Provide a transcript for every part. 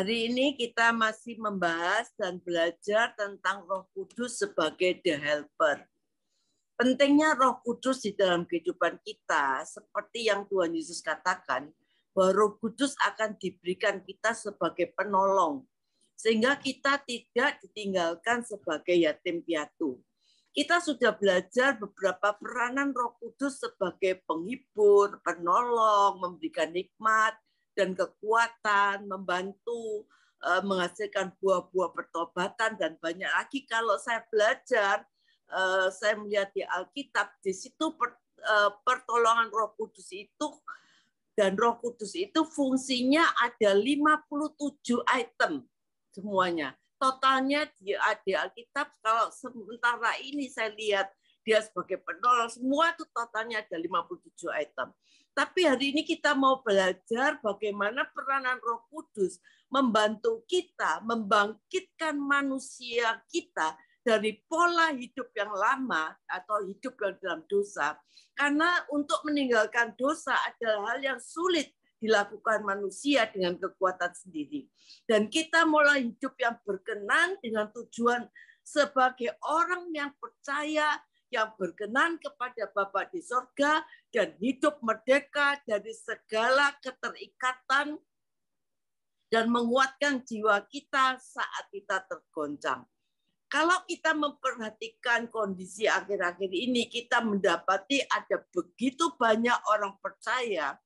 Hari ini kita masih membahas dan belajar tentang Roh Kudus sebagai the helper. Pentingnya Roh Kudus di dalam kehidupan kita seperti yang Tuhan Yesus katakan bahwa Roh Kudus akan diberikan kita sebagai penolong sehingga kita tidak ditinggalkan sebagai yatim piatu. Kita sudah belajar beberapa peranan Roh Kudus sebagai penghibur, penolong, memberikan nikmat, dan kekuatan, membantu eh, menghasilkan buah-buah pertobatan dan banyak lagi kalau saya belajar eh, saya melihat di Alkitab di situ eh, pertolongan Roh Kudus itu dan Roh Kudus itu fungsinya ada 57 item semuanya. Totalnya di, di Alkitab kalau sementara ini saya lihat dia sebagai penolong, semua itu totalnya ada 57 item. Tapi hari ini kita mau belajar bagaimana peranan Roh Kudus membantu kita membangkitkan manusia kita dari pola hidup yang lama atau hidup yang dalam dosa. Karena untuk meninggalkan dosa adalah hal yang sulit dilakukan manusia dengan kekuatan sendiri. Dan kita mulai hidup yang berkenan dengan tujuan sebagai orang yang percaya yang berkenan kepada Bapa di sorga dan hidup merdeka dari segala keterikatan dan menguatkan jiwa kita saat kita tergoncang. Kalau kita memperhatikan kondisi akhir-akhir ini, kita mendapati ada begitu banyak orang percaya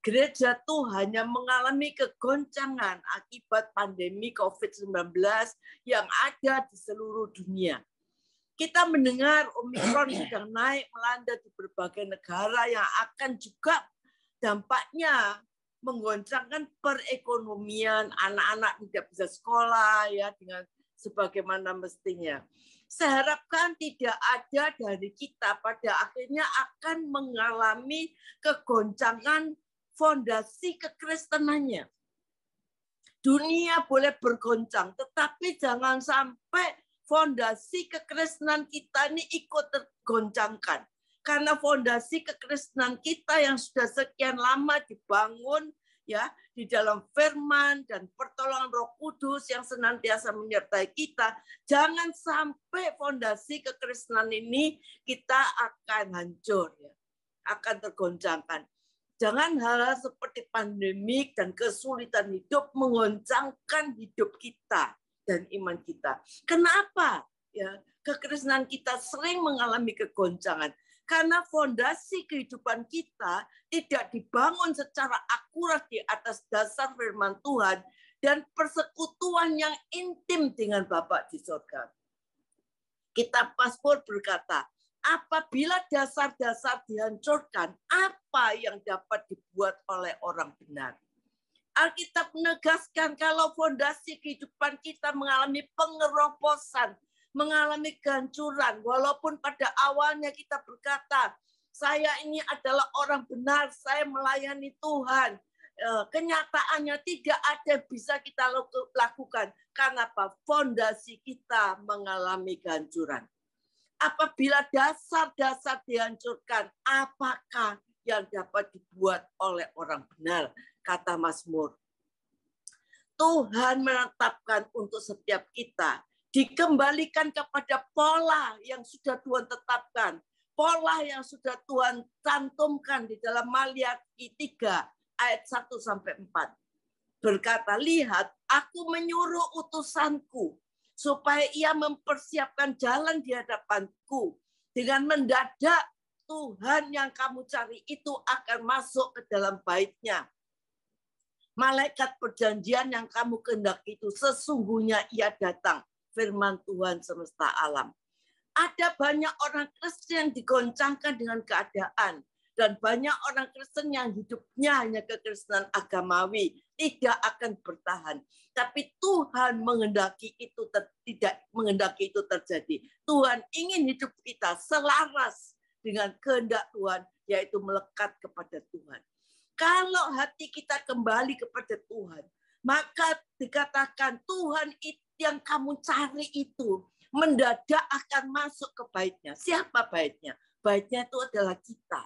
gereja tuh hanya mengalami kegoncangan akibat pandemi COVID-19 yang ada di seluruh dunia kita mendengar Omikron sedang naik melanda di berbagai negara yang akan juga dampaknya menggoncangkan perekonomian anak-anak tidak bisa sekolah ya dengan sebagaimana mestinya. Saya harapkan tidak ada dari kita pada akhirnya akan mengalami kegoncangan fondasi kekristenannya. Dunia boleh bergoncang, tetapi jangan sampai fondasi kekristenan kita ini ikut tergoncangkan. Karena fondasi kekristenan kita yang sudah sekian lama dibangun ya di dalam firman dan pertolongan Roh Kudus yang senantiasa menyertai kita, jangan sampai fondasi kekristenan ini kita akan hancur ya, akan tergoncangkan. Jangan hal-hal seperti pandemik dan kesulitan hidup menggoncangkan hidup kita dan iman kita. Kenapa? Ya, kekristenan kita sering mengalami kegoncangan karena fondasi kehidupan kita tidak dibangun secara akurat di atas dasar firman Tuhan dan persekutuan yang intim dengan Bapak di surga. Kita paspor berkata, apabila dasar-dasar dihancurkan, apa yang dapat dibuat oleh orang benar? Alkitab menegaskan kalau fondasi kehidupan kita mengalami pengeroposan, mengalami kehancuran. Walaupun pada awalnya kita berkata, saya ini adalah orang benar, saya melayani Tuhan. E, kenyataannya tidak ada yang bisa kita lakukan. Karena apa? Fondasi kita mengalami kehancuran. Apabila dasar-dasar dihancurkan, apakah yang dapat dibuat oleh orang benar? kata Mazmur. Tuhan menetapkan untuk setiap kita dikembalikan kepada pola yang sudah Tuhan tetapkan, pola yang sudah Tuhan cantumkan di dalam Maliaki 3 ayat 1 sampai 4. Berkata, lihat aku menyuruh utusanku supaya ia mempersiapkan jalan di hadapanku. Dengan mendadak Tuhan yang kamu cari itu akan masuk ke dalam baitnya. Malaikat perjanjian yang kamu kehendaki itu sesungguhnya ia datang. Firman Tuhan semesta alam. Ada banyak orang Kristen yang digoncangkan dengan keadaan. Dan banyak orang Kristen yang hidupnya hanya kekristenan agamawi. Tidak akan bertahan. Tapi Tuhan menghendaki itu tidak menghendaki itu terjadi. Tuhan ingin hidup kita selaras dengan kehendak Tuhan, yaitu melekat kepada Tuhan. Kalau hati kita kembali kepada Tuhan, maka dikatakan Tuhan yang kamu cari itu mendadak akan masuk ke baitnya. Siapa baitnya? Baitnya itu adalah kita.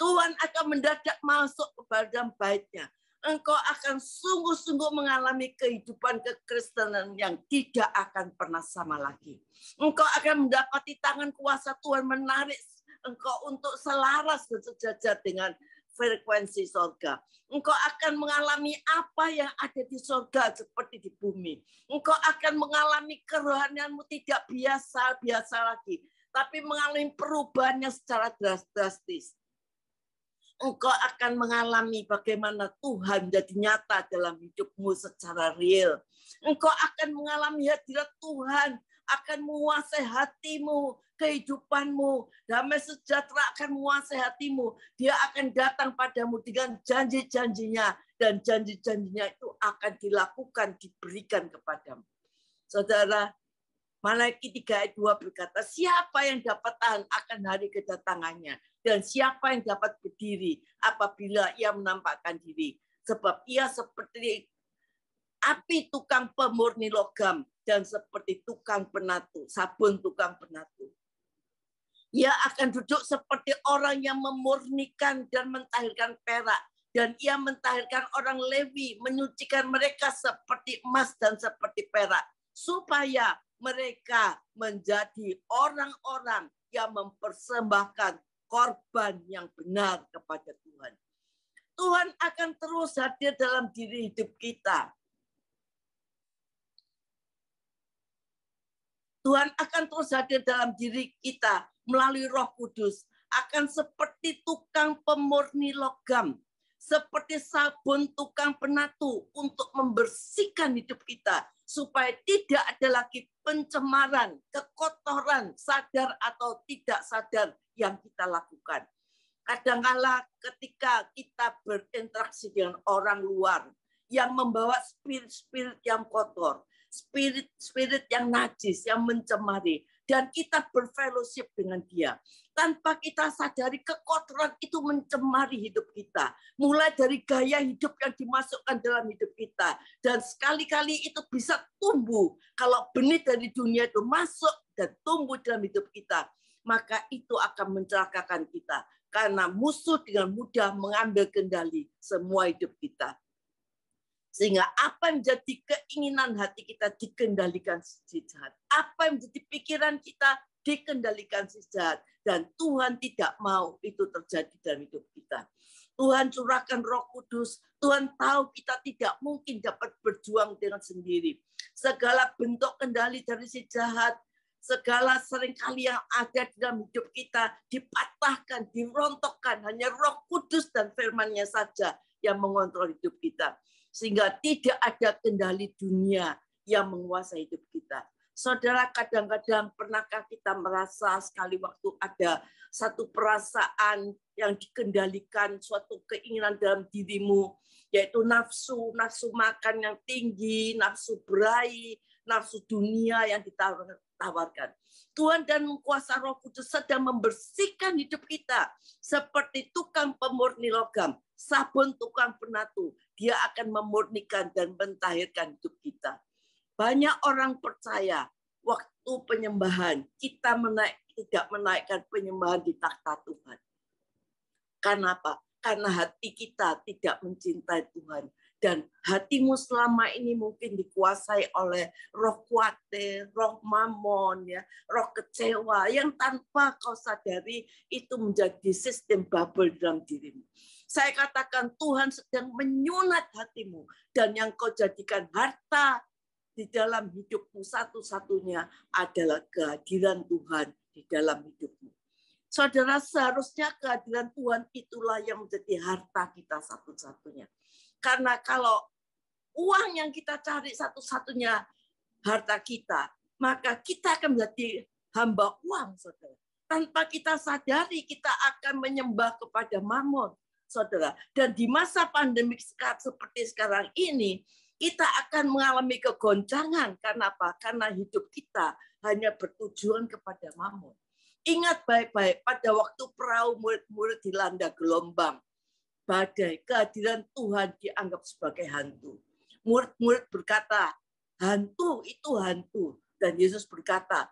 Tuhan akan mendadak masuk ke dalam baitnya. Engkau akan sungguh-sungguh mengalami kehidupan kekristenan yang tidak akan pernah sama lagi. Engkau akan mendapati tangan kuasa Tuhan menarik engkau untuk selaras dan sejajar dengan frekuensi sorga. Engkau akan mengalami apa yang ada di sorga seperti di bumi. Engkau akan mengalami kerohanianmu tidak biasa-biasa lagi. Tapi mengalami perubahannya secara drastis. Engkau akan mengalami bagaimana Tuhan jadi nyata dalam hidupmu secara real. Engkau akan mengalami hadirat Tuhan akan menguasai hatimu kehidupanmu. Damai sejahtera akan menguasai hatimu. Dia akan datang padamu dengan janji-janjinya. Dan janji-janjinya itu akan dilakukan, diberikan kepadamu. Saudara, Malaikat 3 ayat 2 berkata, siapa yang dapat tahan akan hari kedatangannya? Dan siapa yang dapat berdiri apabila ia menampakkan diri? Sebab ia seperti api tukang pemurni logam dan seperti tukang penatu, sabun tukang penatu. Ia akan duduk seperti orang yang memurnikan dan mentahirkan perak. Dan ia mentahirkan orang Lewi, menyucikan mereka seperti emas dan seperti perak. Supaya mereka menjadi orang-orang yang mempersembahkan korban yang benar kepada Tuhan. Tuhan akan terus hadir dalam diri hidup kita. Tuhan akan terus hadir dalam diri kita melalui Roh Kudus akan seperti tukang pemurni logam, seperti sabun tukang penatu untuk membersihkan hidup kita supaya tidak ada lagi pencemaran, kekotoran, sadar atau tidak sadar yang kita lakukan. Kadangkala ketika kita berinteraksi dengan orang luar yang membawa spirit-spirit yang kotor, spirit-spirit yang najis, yang mencemari, dan kita berfellowship dengan dia. Tanpa kita sadari kekotoran itu mencemari hidup kita. Mulai dari gaya hidup yang dimasukkan dalam hidup kita. Dan sekali-kali itu bisa tumbuh. Kalau benih dari dunia itu masuk dan tumbuh dalam hidup kita. Maka itu akan mencelakakan kita. Karena musuh dengan mudah mengambil kendali semua hidup kita. Sehingga apa yang menjadi keinginan hati kita dikendalikan si jahat. Apa yang menjadi pikiran kita dikendalikan si jahat. Dan Tuhan tidak mau itu terjadi dalam hidup kita. Tuhan curahkan roh kudus. Tuhan tahu kita tidak mungkin dapat berjuang dengan sendiri. Segala bentuk kendali dari si jahat, segala seringkali yang ada di dalam hidup kita dipatahkan, dirontokkan. Hanya roh kudus dan firmannya saja yang mengontrol hidup kita sehingga tidak ada kendali dunia yang menguasai hidup kita. Saudara, kadang-kadang pernahkah kita merasa sekali waktu ada satu perasaan yang dikendalikan, suatu keinginan dalam dirimu, yaitu nafsu, nafsu makan yang tinggi, nafsu berai, nafsu dunia yang ditawarkan. Tuhan dan kuasa roh kudus sedang membersihkan hidup kita seperti tukang pemurni logam sabun tukang penatu. Dia akan memurnikan dan mentahirkan hidup kita. Banyak orang percaya waktu penyembahan kita menaik, tidak menaikkan penyembahan di takhta Tuhan. Karena apa? Karena hati kita tidak mencintai Tuhan dan hatimu selama ini mungkin dikuasai oleh roh kuatir, roh mamon, ya, roh kecewa yang tanpa kau sadari itu menjadi sistem bubble dalam dirimu. Saya katakan Tuhan sedang menyunat hatimu dan yang kau jadikan harta di dalam hidupmu satu-satunya adalah kehadiran Tuhan di dalam hidupmu. Saudara, seharusnya kehadiran Tuhan itulah yang menjadi harta kita satu-satunya. Karena kalau uang yang kita cari satu-satunya harta kita, maka kita akan menjadi hamba uang, saudara. Tanpa kita sadari, kita akan menyembah kepada mamon saudara. Dan di masa pandemi seperti sekarang ini, kita akan mengalami kegoncangan. Karena apa? Karena hidup kita hanya bertujuan kepada Mamun. Ingat baik-baik pada waktu perahu murid-murid dilanda gelombang. Badai kehadiran Tuhan dianggap sebagai hantu. Murid-murid berkata, hantu itu hantu. Dan Yesus berkata,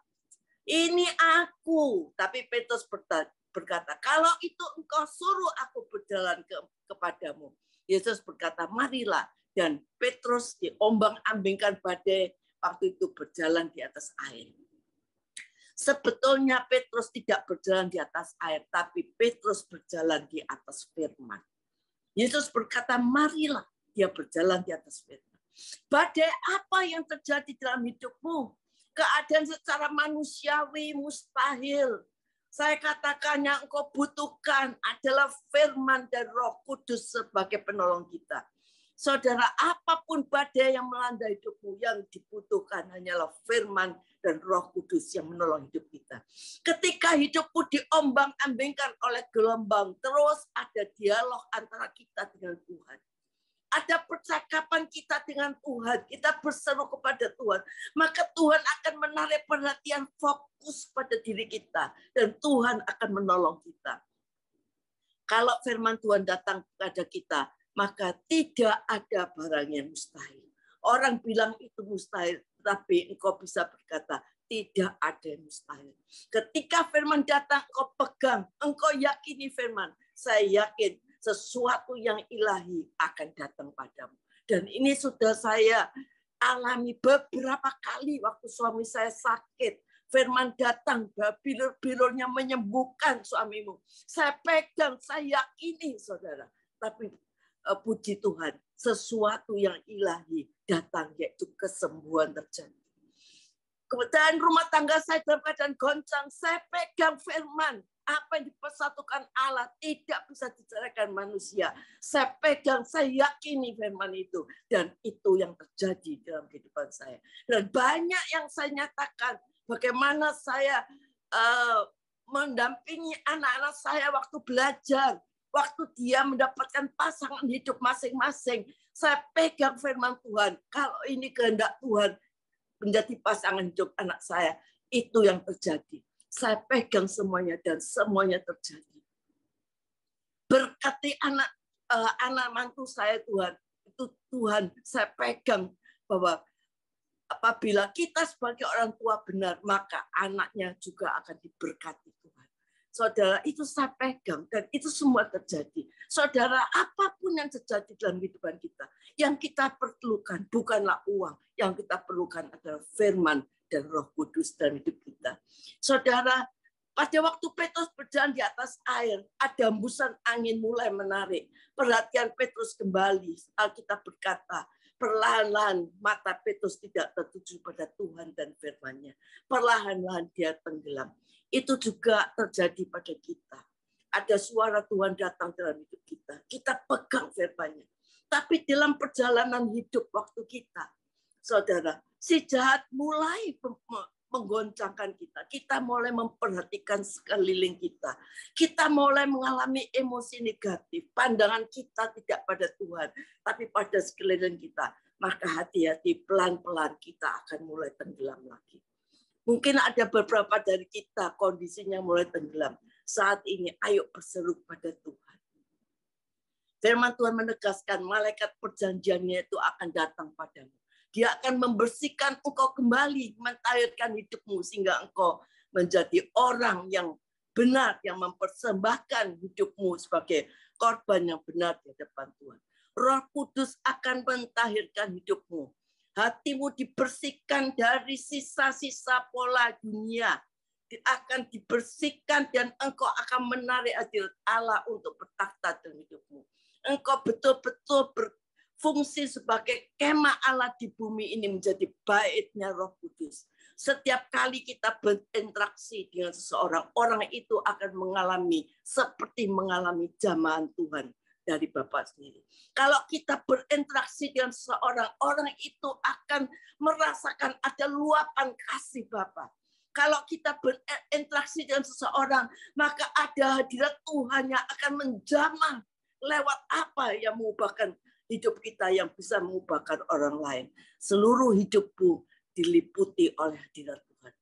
ini aku. Tapi Petrus bertanya, berkata, kalau itu engkau suruh aku berjalan ke, kepadamu. Yesus berkata, marilah. Dan Petrus diombang-ambingkan badai waktu itu berjalan di atas air. Sebetulnya Petrus tidak berjalan di atas air, tapi Petrus berjalan di atas firman. Yesus berkata, marilah. Dia berjalan di atas firman. Badai apa yang terjadi dalam hidupmu? Keadaan secara manusiawi mustahil saya katakan yang engkau butuhkan adalah firman dan roh kudus sebagai penolong kita. Saudara, apapun badai yang melanda hidupmu, yang dibutuhkan hanyalah firman dan roh kudus yang menolong hidup kita. Ketika hidupmu diombang-ambingkan oleh gelombang, terus ada dialog antara kita dengan Tuhan ada percakapan kita dengan Tuhan, kita berseru kepada Tuhan, maka Tuhan akan menarik perhatian fokus pada diri kita dan Tuhan akan menolong kita. Kalau firman Tuhan datang kepada kita, maka tidak ada barang yang mustahil. Orang bilang itu mustahil, tapi engkau bisa berkata, tidak ada yang mustahil. Ketika firman datang, engkau pegang, engkau yakini firman. Saya yakin sesuatu yang ilahi akan datang padamu. Dan ini sudah saya alami beberapa kali waktu suami saya sakit. Firman datang, bilur-bilurnya menyembuhkan suamimu. Saya pegang, saya yakini saudara. Tapi eh, puji Tuhan, sesuatu yang ilahi datang, yaitu kesembuhan terjadi. Kemudian rumah tangga saya dalam keadaan goncang, saya pegang firman apa yang dipersatukan Allah tidak bisa diceraikan manusia. Saya pegang, saya yakini firman itu. Dan itu yang terjadi dalam kehidupan saya. Dan banyak yang saya nyatakan bagaimana saya uh, mendampingi anak-anak saya waktu belajar. Waktu dia mendapatkan pasangan hidup masing-masing. Saya pegang firman Tuhan. Kalau ini kehendak Tuhan menjadi pasangan hidup anak saya. Itu yang terjadi saya pegang semuanya dan semuanya terjadi. Berkati anak eh, anak mantu saya Tuhan. Itu Tuhan saya pegang bahwa apabila kita sebagai orang tua benar, maka anaknya juga akan diberkati Tuhan. Saudara, itu saya pegang dan itu semua terjadi. Saudara, apapun yang terjadi dalam kehidupan kita, yang kita perlukan bukanlah uang, yang kita perlukan adalah firman dan Roh Kudus dalam hidup kita. Saudara, pada waktu Petrus berjalan di atas air, ada hembusan angin mulai menarik. Perhatian Petrus kembali. Alkitab berkata, perlahan-lahan mata Petrus tidak tertuju pada Tuhan dan firman-Nya. Perlahan-lahan dia tenggelam. Itu juga terjadi pada kita. Ada suara Tuhan datang dalam hidup kita. Kita pegang firman-Nya. Tapi dalam perjalanan hidup waktu kita, saudara, si jahat mulai menggoncangkan kita. Kita mulai memperhatikan sekeliling kita. Kita mulai mengalami emosi negatif. Pandangan kita tidak pada Tuhan, tapi pada sekeliling kita. Maka hati-hati, pelan-pelan kita akan mulai tenggelam lagi. Mungkin ada beberapa dari kita kondisinya mulai tenggelam. Saat ini, ayo berseru pada Tuhan. Firman Tuhan menegaskan malaikat perjanjiannya itu akan datang padamu dia akan membersihkan engkau kembali, mentahirkan hidupmu sehingga engkau menjadi orang yang benar yang mempersembahkan hidupmu sebagai korban yang benar di hadapan Tuhan. Roh Kudus akan mentahirkan hidupmu. Hatimu dibersihkan dari sisa-sisa pola dunia. Akan dibersihkan dan engkau akan menarik adil Allah untuk bertakhta dalam hidupmu. Engkau betul-betul ber, fungsi sebagai kema Allah di bumi ini menjadi baitnya roh kudus. Setiap kali kita berinteraksi dengan seseorang, orang itu akan mengalami seperti mengalami jamahan Tuhan dari Bapak sendiri. Kalau kita berinteraksi dengan seseorang, orang itu akan merasakan ada luapan kasih Bapak kalau kita berinteraksi dengan seseorang, maka ada hadirat Tuhan yang akan menjamah lewat apa yang mengubahkan hidup kita yang bisa mengubahkan orang lain. Seluruh hidupku diliputi oleh hadirat Tuhan.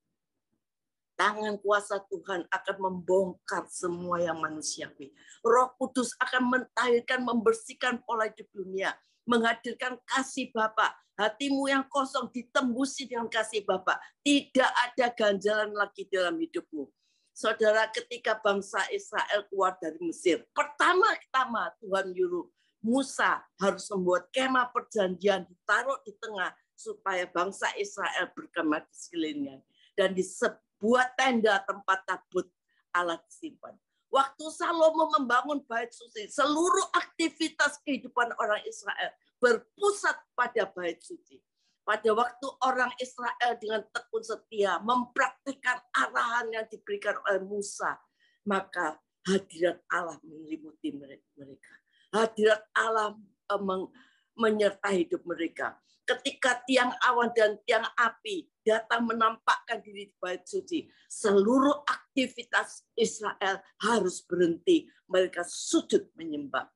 Tangan kuasa Tuhan akan membongkar semua yang manusiawi. Roh Kudus akan mentahirkan, membersihkan pola hidup dunia, menghadirkan kasih Bapak. Hatimu yang kosong ditembusi dengan kasih Bapak. Tidak ada ganjalan lagi dalam hidupmu. Saudara, ketika bangsa Israel keluar dari Mesir, pertama-tama Tuhan nyuruh Musa harus membuat kema perjanjian ditaruh di tengah supaya bangsa Israel berkemah di sekelilingnya dan di sebuah tenda tempat tabut alat simpan. Waktu Salomo membangun bait suci, seluruh aktivitas kehidupan orang Israel berpusat pada bait suci. Pada waktu orang Israel dengan tekun setia mempraktikkan arahan yang diberikan oleh Musa, maka hadirat Allah menyelimuti mereka hadirat Allah eh, menyertai hidup mereka. Ketika tiang awan dan tiang api datang menampakkan diri di bait suci, seluruh aktivitas Israel harus berhenti. Mereka sujud menyembah.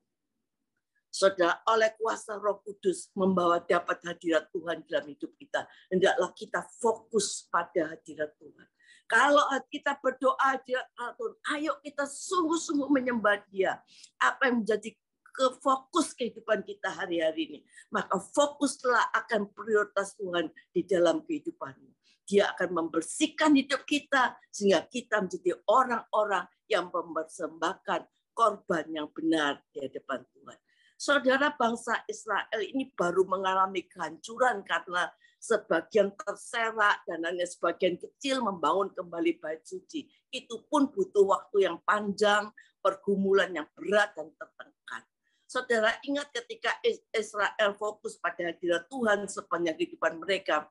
Saudara, oleh kuasa Roh Kudus membawa dapat hadirat Tuhan dalam hidup kita. Hendaklah kita fokus pada hadirat Tuhan. Kalau kita berdoa hadirat Tuhan, ayo kita sungguh-sungguh menyembah Dia. Apa yang menjadi ke fokus kehidupan kita hari-hari ini. Maka fokuslah akan prioritas Tuhan di dalam kehidupanmu. Dia akan membersihkan hidup kita sehingga kita menjadi orang-orang yang mempersembahkan korban yang benar di hadapan Tuhan. Saudara bangsa Israel ini baru mengalami kehancuran karena sebagian terserak dan hanya sebagian kecil membangun kembali bait suci. Itu pun butuh waktu yang panjang, pergumulan yang berat dan tertengkar. Saudara ingat ketika Israel fokus pada hadirat Tuhan sepanjang kehidupan mereka,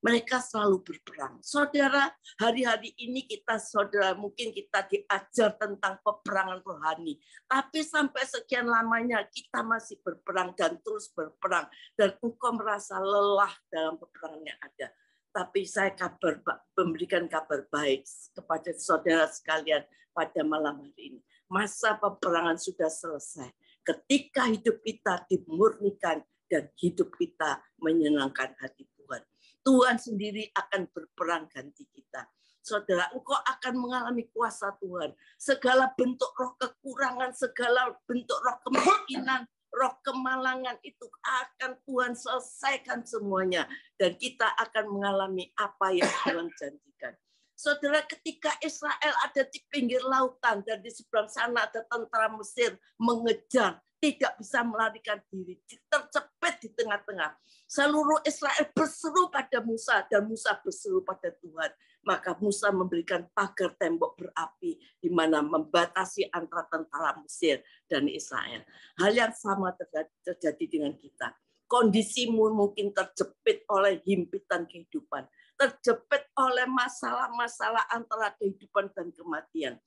mereka selalu berperang. Saudara, hari-hari ini kita saudara mungkin kita diajar tentang peperangan rohani, tapi sampai sekian lamanya kita masih berperang dan terus berperang dan engkau merasa lelah dalam peperangan yang ada. Tapi saya kabar memberikan kabar baik kepada saudara sekalian pada malam hari ini. Masa peperangan sudah selesai ketika hidup kita dimurnikan dan hidup kita menyenangkan hati Tuhan. Tuhan sendiri akan berperang ganti kita. Saudara, engkau akan mengalami kuasa Tuhan. Segala bentuk roh kekurangan, segala bentuk roh kemungkinan, roh kemalangan itu akan Tuhan selesaikan semuanya. Dan kita akan mengalami apa yang Tuhan janjikan. Saudara, ketika Israel ada di pinggir lautan dan di seberang sana ada tentara Mesir mengejar, tidak bisa melarikan diri, tercepet di tengah-tengah. Seluruh Israel berseru pada Musa dan Musa berseru pada Tuhan. Maka Musa memberikan pagar tembok berapi di mana membatasi antara tentara Mesir dan Israel. Hal yang sama terjadi dengan kita. Kondisimu mungkin terjepit oleh himpitan kehidupan terjepit oleh masalah-masalah antara kehidupan dan kematian.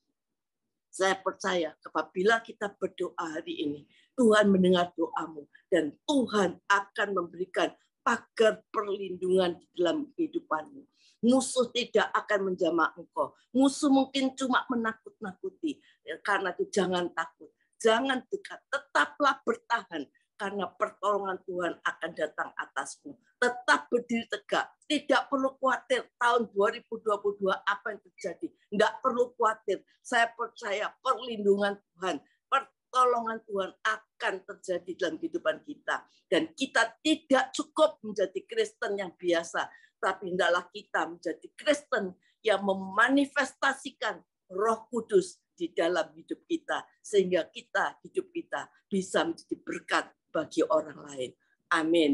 Saya percaya apabila kita berdoa hari ini, Tuhan mendengar doamu dan Tuhan akan memberikan pagar perlindungan di dalam kehidupanmu. Musuh tidak akan menjamah engkau. Musuh mungkin cuma menakut-nakuti. Ya, karena itu jangan takut. Jangan dekat. Tetaplah bertahan karena pertolongan Tuhan akan datang atasmu. Tetap berdiri tegak, tidak perlu khawatir tahun 2022 apa yang terjadi. Tidak perlu khawatir, saya percaya perlindungan Tuhan, pertolongan Tuhan akan terjadi dalam kehidupan kita. Dan kita tidak cukup menjadi Kristen yang biasa, tapi hendaklah kita menjadi Kristen yang memanifestasikan roh kudus di dalam hidup kita sehingga kita hidup kita bisa menjadi berkat bagi orang lain. Amin.